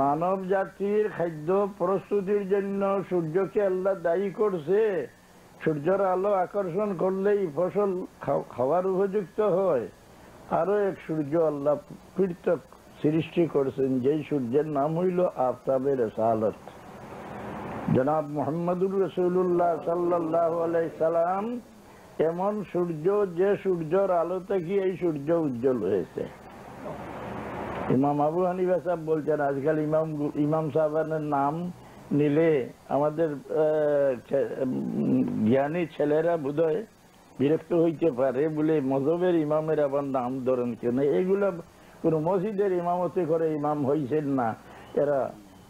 মানব জাতির খাদ্য প্রস্তুতির জন্য সূর্যকে আল্লাহ দায়ী করছে সূর্যর আলো আকর্ষণ করলেই ফসল খাওয়ার উপযুক্ত হয় আরো এক সূর্য আল্লাহ পৃথক সৃষ্টি করছেন যেই সূর্যের নাম হইল আফতাবের সালত জনাব মোহাম্মদুর রসুল্লাহ সাল্লাহ সালাম এমন সূর্য যে সূর্যর আলোতে কি এই সূর্য উজ্জ্বল হয়েছে ইমাম আবু হানিফা সাহেব বলছেন আজকাল ইমাম ইমাম সাহেবানের নাম নিলে আমাদের জ্ঞানী ছেলেরা বোধহয় বিরক্ত হইতে পারে বলে মজবের ইমামের আবার নাম ধরেন কেন এগুলো কোনো মসজিদের ইমামতি করে ইমাম হইছেন না এরা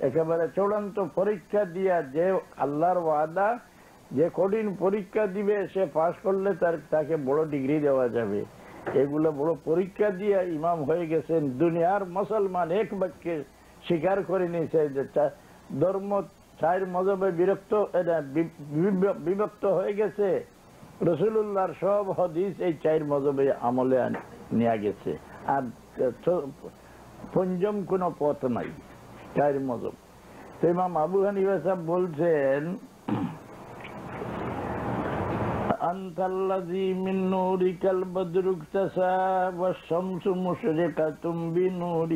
একেবারে চূড়ান্ত পরীক্ষা দিয়া যে আল্লাহর ওয়াদা যে কঠিন পরীক্ষা দিবে সে পাশ করলে তার তাকে বড় ডিগ্রি দেওয়া যাবে এগুলো বড় পরীক্ষা দিয়ে ইমাম হয়ে গেছেন দুনিয়ার মুসলমান এক বাক্যে স্বীকার করে নিয়েছে যে ধর্ম চায়ের মজবে বিরক্ত বিভক্ত হয়ে গেছে রসুল্লাহর সব হদিস এই চায়ের মজবে আমলে নেওয়া গেছে আর পঞ্চম কোনো পথ নাই চায়ের মজব তো ইমাম আবু হানিফা বলছেন أنت الذي من نورك البدر اكتسى والشمس مشرقة بنور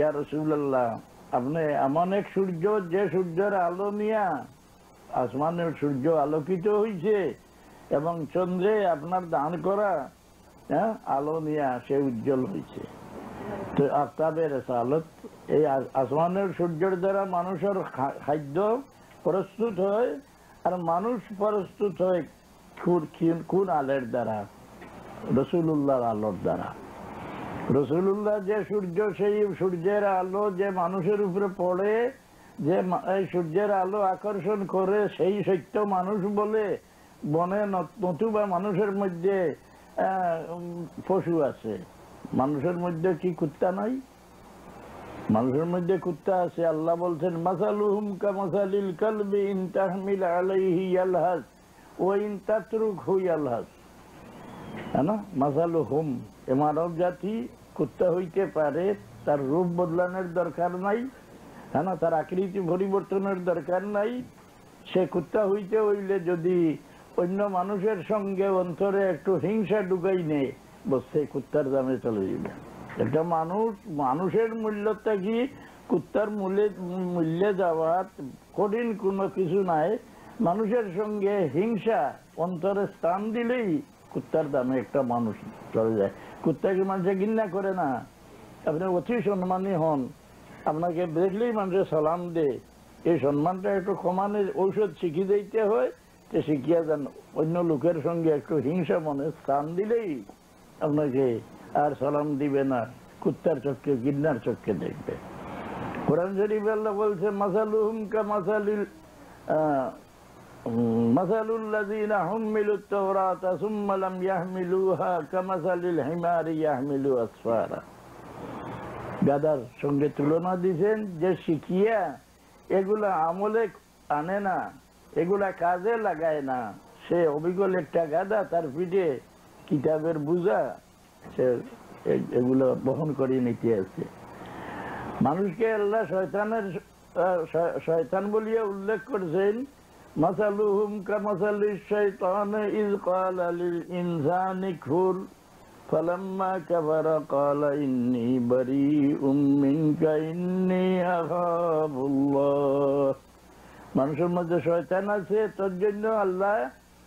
يا رسول الله আপনি এমন এক সূর্য যে সূর্যের আলো নিয়া আসমানের সূর্য আলোকিত হয়েছে এবং চন্দ্রে আপনার দান করা হ্যাঁ আলো নিয়া সে উজ্জ্বল হয়েছে তো আফতাবের সালত এই আসমানের সূর্যের দ্বারা মানুষের খাদ্য প্রস্তুত হয় আর মানুষ প্রস্তুত হয় খুর খিন খুন আলের দ্বারা রসুল্লাহর আলোর দ্বারা রসুল্লাহ যে সূর্য সেই সূর্যের আলো যে মানুষের উপরে পড়ে যে সূর্যের আলো আকর্ষণ করে সেই সত্য মানুষ বলে বনে নতুবা মানুষের মধ্যে পশু আছে মানুষের মধ্যে কি কুত্তা নাই মানুষের মধ্যে কুত্তা আছে আল্লাহ বলছেন মাসালুহুম কামাসালিল কালবি ইন তাহমিল আলাইহি ইয়ালহাস ও ইন তাতরুক হু ইয়ালহাস হ্যাঁ না মাসালুহুম এ মানব জাতি কুত্তা হইতে পারে তার রূপ বদলানোর দরকার নাই হ্যাঁ না তার আকৃতি পরিবর্তনের দরকার নাই সে কুত্তা হইতে হইলে যদি অন্য মানুষের সঙ্গে অন্তরে একটু হিংসা ঢুকাই নেয় বস সেই কুত্তার দামে চলে যাবে একটা মানুষ মানুষের মূল্যটা কি কুত্তার মূল্যে মূল্যে যাওয়া কঠিন কোনো কিছু নাই মানুষের সঙ্গে হিংসা অন্তরে স্থান দিলেই কুত্তার দামে একটা মানুষ চলে যায় কুত্তাকে মানুষে ঘৃণা করে না আপনি অতি সম্মানী হন আপনাকে দেখলেই মানুষের সালাম দে এই সম্মানটা একটু কমানোর ঔষধ শিখিয়ে দিতে হয় যে শিখিয়া যান অন্য লোকের সঙ্গে একটু হিংসা মনে স্থান দিলেই আপনাকে আর সালাম দিবে না কুত্তার চোখকে গিন্নার চোখকে দেখবে কোরআন শরীফ আল্লাহ বলছে মাসালুহুম মাসালিল সঙ্গে তুলনা দিয়েছেন যে শিখিয়া এগুলা আমলে আনে না এগুলা কাজে লাগায় না সে অবিকল একটা গাদা তার পিঠে কিতাবের বুঝা এগুলো বহন করে নিতে আছে মানুষকে আল্লাহ শয়তানের শয়তান বলিয়ে উল্লেখ করেছেন মাসালুহুম কামাসালি শৈতান ইজ কাল আলিল ইনসানি খুর ফলাম্মা কাবার কাল ইন্নি বারি منك إني أخاف الله মানুষের মধ্যে শয়তান আছে তোর জন্য আল্লাহ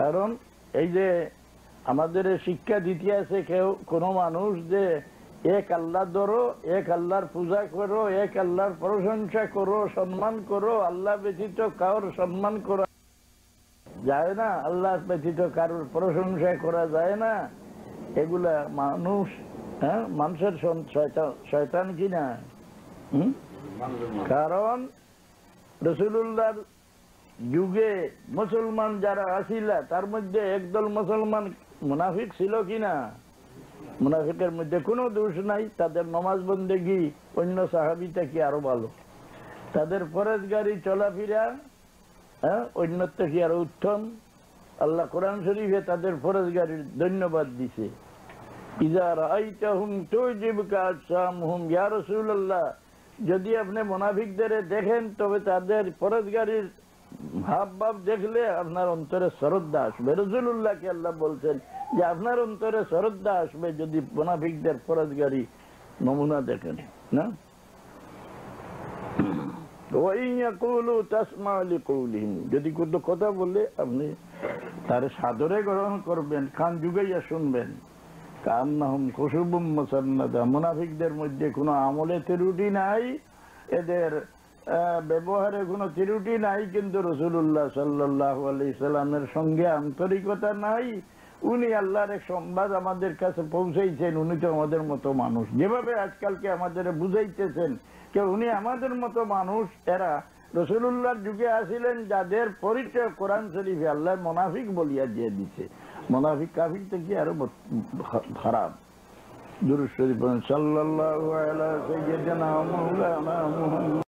কারণ এই যে আমাদের শিক্ষা দিতে আছে কেউ কোনো মানুষ যে এক আল্লাহ ধরো এক আল্লাহর পূজা করো এক আল্লাহর প্রশংসা করো সম্মান করো আল্লাহ ব্যতীত কারোর সম্মান করা যায় না আল্লাহ ব্যতীত কারোর প্রশংসা করা যায় না এগুলা মানুষ হ্যাঁ মানুষের শয়তান কিনা কারণ রসুল্লাহ যুগে মুসলমান যারা আসিল তার মধ্যে একদল মুসলমান মুনাফিক ছিল কিনা মুনাফিকের মধ্যে কোনো দোষ নাই তাদের নমাজ বন্দেগি অন্য সাহাবিটা কি আরো ভালো তাদের ফরেজ গাড়ি চলাফেরা হ্যাঁ অন্যত্ব কি আরো উত্তম আল্লাহ কোরআন শরীফে তাদের ফরজ গাড়ির ধন্যবাদ দিছে যদি আপনি মোনাফিকদের দেখেন তবে তাদের ফরজ গাড়ির ভাব ভাব দেখলে আপনার অন্তরে শ্রদ্ধা আসবে রসুল্লাহকে আল্লাহ বলছেন যে আপনার অন্তরে শ্রদ্ধা আসবে যদি মোনাফিকদের ফরজগারি নমুনা দেখেন না যদি কোনো কথা বলে আপনি তার সাদরে গ্রহণ করবেন খান যুগাইয়া শুনবেন কান্নাহম খুশুবুম মোসান্নাদা মুনাফিকদের মধ্যে কোনো আমলে ত্রুটি নাই এদের ব্যবহারে কোনো ত্রুটি নাই কিন্তু রসুল্লাহ সাল্লাহ আলি সাল্লামের সঙ্গে আন্তরিকতা নাই উনি আল্লাহর এক সংবাদ আমাদের কাছে পৌঁছাইছেন উনি তো আমাদের মতো মানুষ যেভাবে আজকালকে আমাদের বুঝাইতেছেন যে উনি আমাদের মতো মানুষ এরা রসুল্লাহর যুগে আসিলেন যাদের পরিচয় কোরআন শরীফে আল্লাহ মোনাফিক বলিয়া দিয়ে দিছে মোনাফিক কাফিক তো কি আরো খারাপ দুরুশ্বরী সাল্লাহ